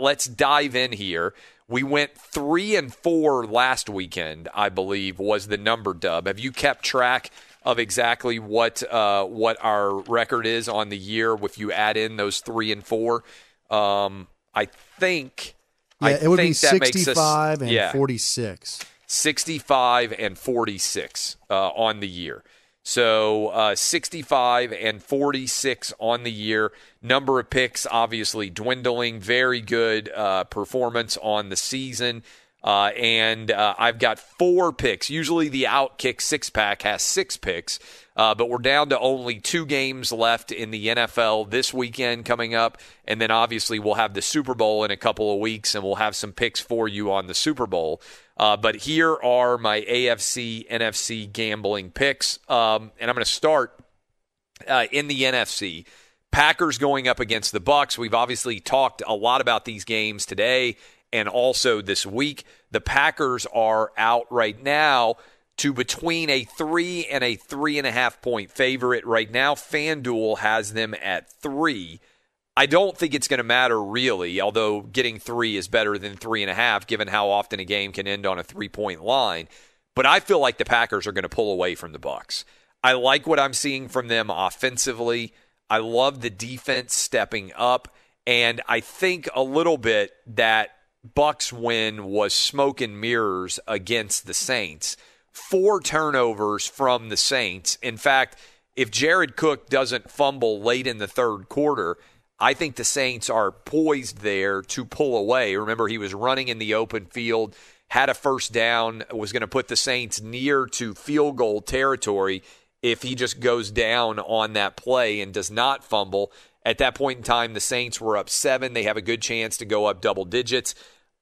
let's dive in here. We went three and four last weekend, I believe, was the number dub. Have you kept track of exactly what uh, what our record is on the year if you add in those three and four? Um, I think. Yeah, I it would be 65 us, and yeah, 46. 65 and 46 uh, on the year. So uh, 65 and 46 on the year. Number of picks obviously dwindling. Very good uh, performance on the season. Uh, and uh, I've got four picks. Usually the Outkick six pack has six picks, uh, but we're down to only two games left in the NFL this weekend coming up. And then obviously we'll have the Super Bowl in a couple of weeks and we'll have some picks for you on the Super Bowl. Uh, but here are my AFC, NFC gambling picks. Um, and I'm going to start uh, in the NFC. Packers going up against the Bucks. We've obviously talked a lot about these games today and also this week. The Packers are out right now to between a three and a three and a half point favorite right now. FanDuel has them at three. I don't think it's going to matter really, although getting three is better than three and a half, given how often a game can end on a three point line. But I feel like the Packers are going to pull away from the Bucks. I like what I'm seeing from them offensively. I love the defense stepping up. And I think a little bit that Bucks win was smoke and mirrors against the Saints. Four turnovers from the Saints. In fact, if Jared Cook doesn't fumble late in the third quarter, I think the Saints are poised there to pull away. Remember, he was running in the open field, had a first down, was going to put the Saints near to field goal territory if he just goes down on that play and does not fumble. At that point in time, the Saints were up seven. They have a good chance to go up double digits.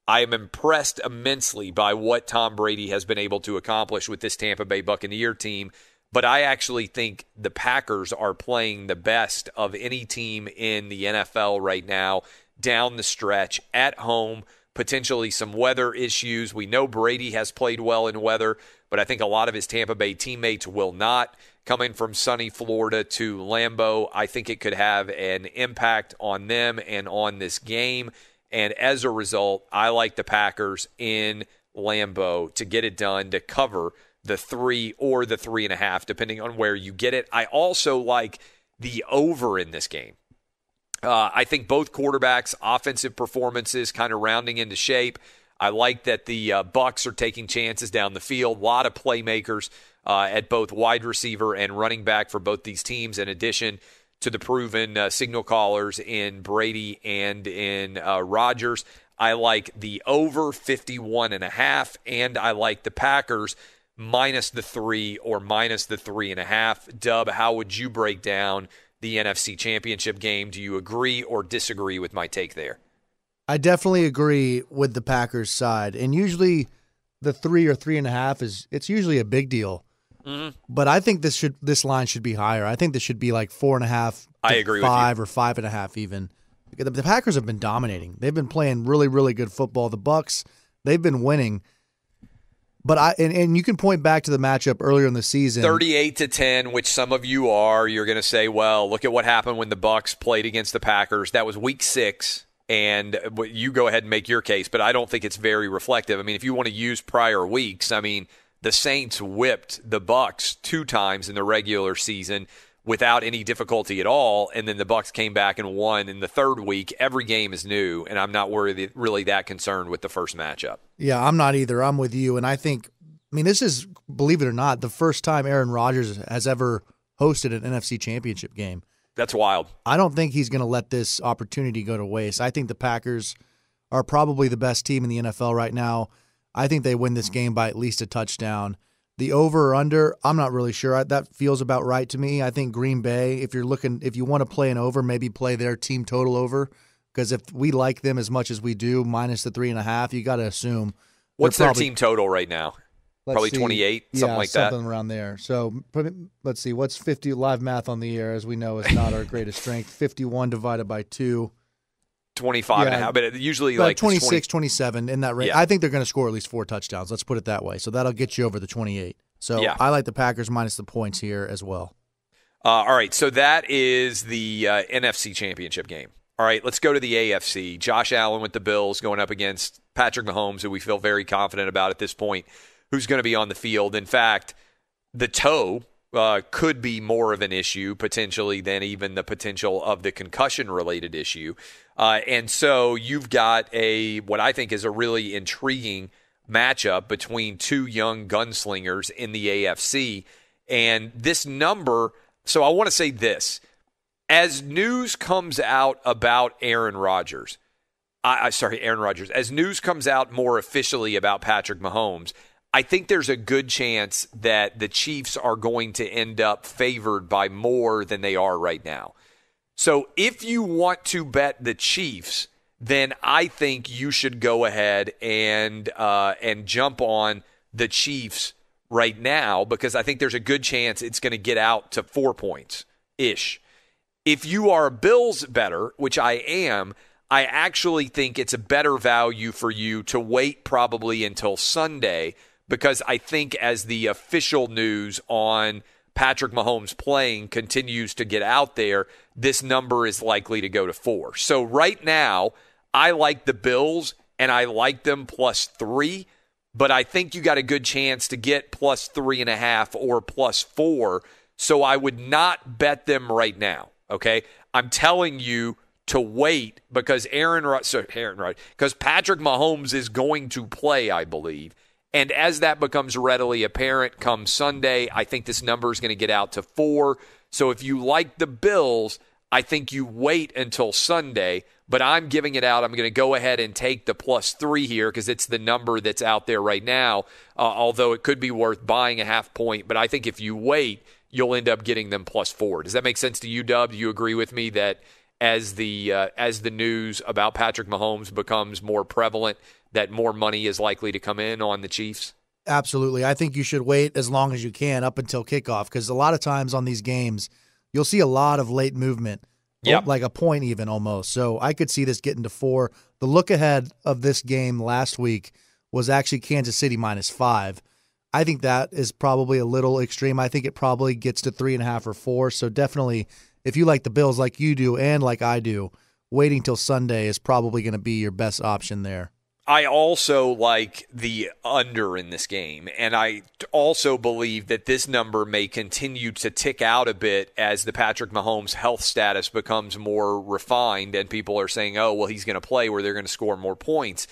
I am impressed immensely by what Tom Brady has been able to accomplish with this Tampa Bay Buccaneer team but I actually think the Packers are playing the best of any team in the NFL right now down the stretch at home, potentially some weather issues. We know Brady has played well in weather, but I think a lot of his Tampa Bay teammates will not. Coming from sunny Florida to Lambeau, I think it could have an impact on them and on this game. And as a result, I like the Packers in Lambeau to get it done to cover the three or the three and a half, depending on where you get it. I also like the over in this game. Uh, I think both quarterbacks' offensive performances kind of rounding into shape. I like that the uh, Bucks are taking chances down the field. A lot of playmakers uh, at both wide receiver and running back for both these teams. In addition to the proven uh, signal callers in Brady and in uh, Rogers, I like the over 51 and a half, and I like the Packers minus the three or minus the three and a half. Dub, how would you break down the NFC Championship game? Do you agree or disagree with my take there? I definitely agree with the Packers side. And usually the three or three and a half is it's usually a big deal. Mm-hmm. But I think this should this line should be higher. I think this should be like four and a half. I agree. Five or five and a half even. the Packers have been dominating. They've been playing really really good football. The Bucks they've been winning. But I and, and you can point back to the matchup earlier in the season, thirty-eight to ten, which some of you are. You're going to say, "Well, look at what happened when the Bucks played against the Packers. That was Week Six, and uh, you go ahead and make your case." But I don't think it's very reflective. I mean, if you want to use prior weeks, I mean, the Saints whipped the Bucks two times in the regular season without any difficulty at all and then the bucks came back and won in the third week every game is new and i'm not worried really that concerned with the first matchup yeah i'm not either i'm with you and i think i mean this is believe it or not the first time aaron rodgers has ever hosted an nfc championship game that's wild i don't think he's going to let this opportunity go to waste i think the packers are probably the best team in the nfl right now i think they win this game by at least a touchdown the over or under, I'm not really sure. I, that feels about right to me. I think Green Bay, if you're looking, if you want to play an over, maybe play their team total over. Because if we like them as much as we do, minus the three and a half, you got to assume. What's their team total right now? Probably see, 28, yeah, something that. Something around there. So let's see. What's 50 live math on the air, as we know, is not our greatest strength. 51 divided by two 25 yeah, and a half, but usually like 26, 20, 27 in that range. Yeah. I think they're going to score at least four touchdowns. Let's put it that way. So that'll get you over the 28. So yeah. I like the Packers minus the points here as well. Uh, all right. So that is the uh, NFC championship game. All right. Let's go to the AFC. Josh Allen with the Bills going up against Patrick Mahomes, who we feel very confident about at this point, who's going to be on the field. In fact, the toe uh, could be more of an issue potentially than even the potential of the concussion related issue. Uh, and so you've got a what I think is a really intriguing matchup between two young gunslingers in the AFC. And this number, so I want to say this as news comes out about Aaron Rodgers, I, I sorry, Aaron Rodgers, as news comes out more officially about Patrick Mahomes, I think there's a good chance that the Chiefs are going to end up favored by more than they are right now. So if you want to bet the Chiefs, then I think you should go ahead and uh, and jump on the Chiefs right now because I think there's a good chance it's going to get out to four points ish. If you are Bills better, which I am, I actually think it's a better value for you to wait probably until Sunday because I think as the official news on Patrick Mahomes playing continues to get out there, this number is likely to go to four. So right now, I like the Bills and I like them plus three, but I think you got a good chance to get plus three and a half or plus four. So I would not bet them right now. Okay. I'm telling you to wait because Aaron, Rod- sorry, Aaron, right? Because Patrick Mahomes is going to play, I believe. And as that becomes readily apparent come Sunday, I think this number is going to get out to four. So if you like the Bills, I think you wait until Sunday, but I'm giving it out. I'm going to go ahead and take the plus three here because it's the number that's out there right now, uh, although it could be worth buying a half point. But I think if you wait, you'll end up getting them plus four. Does that make sense to you, Dub? Do you agree with me that as the uh, as the news about Patrick Mahomes becomes more prevalent that more money is likely to come in on the Chiefs? Absolutely. I think you should wait as long as you can up until kickoff because a lot of times on these games you'll see a lot of late movement. Oh, yep. Like a point even almost. So I could see this getting to 4. The look ahead of this game last week was actually Kansas City minus 5. I think that is probably a little extreme. I think it probably gets to three and a half or four. So definitely if you like the Bills like you do and like I do, waiting till Sunday is probably going to be your best option there. I also like the under in this game. And I also believe that this number may continue to tick out a bit as the Patrick Mahomes health status becomes more refined and people are saying, oh, well, he's going to play where they're going to score more points.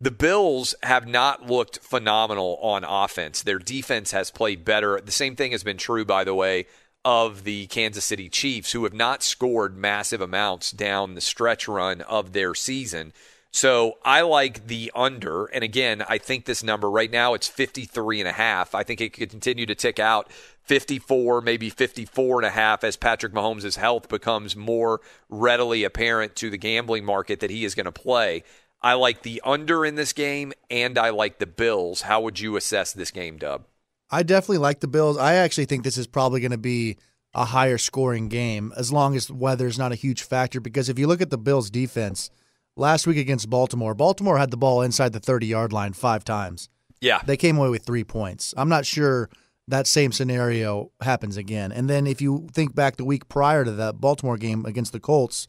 The Bills have not looked phenomenal on offense. Their defense has played better. The same thing has been true, by the way, of the Kansas City Chiefs, who have not scored massive amounts down the stretch run of their season. So I like the under. And again, I think this number right now it's 53 and a half. I think it could continue to tick out 54, maybe 54 and a half as Patrick Mahomes' health becomes more readily apparent to the gambling market that he is going to play. I like the under in this game and I like the Bills. How would you assess this game, Dub? I definitely like the Bills. I actually think this is probably going to be a higher scoring game as long as weather is not a huge factor. Because if you look at the Bills' defense last week against Baltimore, Baltimore had the ball inside the 30 yard line five times. Yeah. They came away with three points. I'm not sure that same scenario happens again. And then if you think back the week prior to that Baltimore game against the Colts,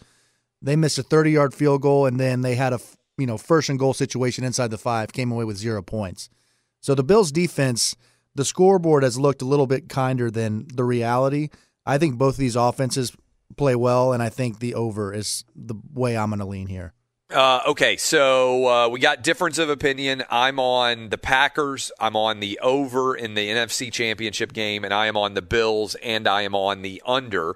they missed a 30 yard field goal and then they had a you know first and goal situation inside the five, came away with zero points. So the Bills' defense the scoreboard has looked a little bit kinder than the reality. I think both of these offenses play well, and I think the over is the way I'm going to lean here. Uh, okay, so uh, we got difference of opinion. I'm on the Packers. I'm on the over in the NFC Championship game, and I am on the Bills, and I am on the under.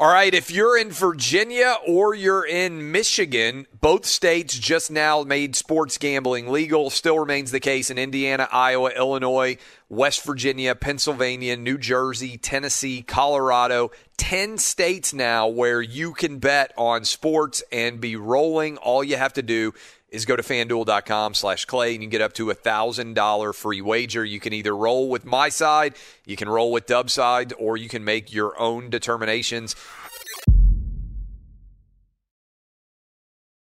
All right, if you're in Virginia or you're in Michigan, both states just now made sports gambling legal. Still remains the case in Indiana, Iowa, Illinois, West Virginia, Pennsylvania, New Jersey, Tennessee, Colorado, 10 states now where you can bet on sports and be rolling. All you have to do is go to fanduel.com slash clay and you get up to a thousand dollar free wager you can either roll with my side you can roll with dub side or you can make your own determinations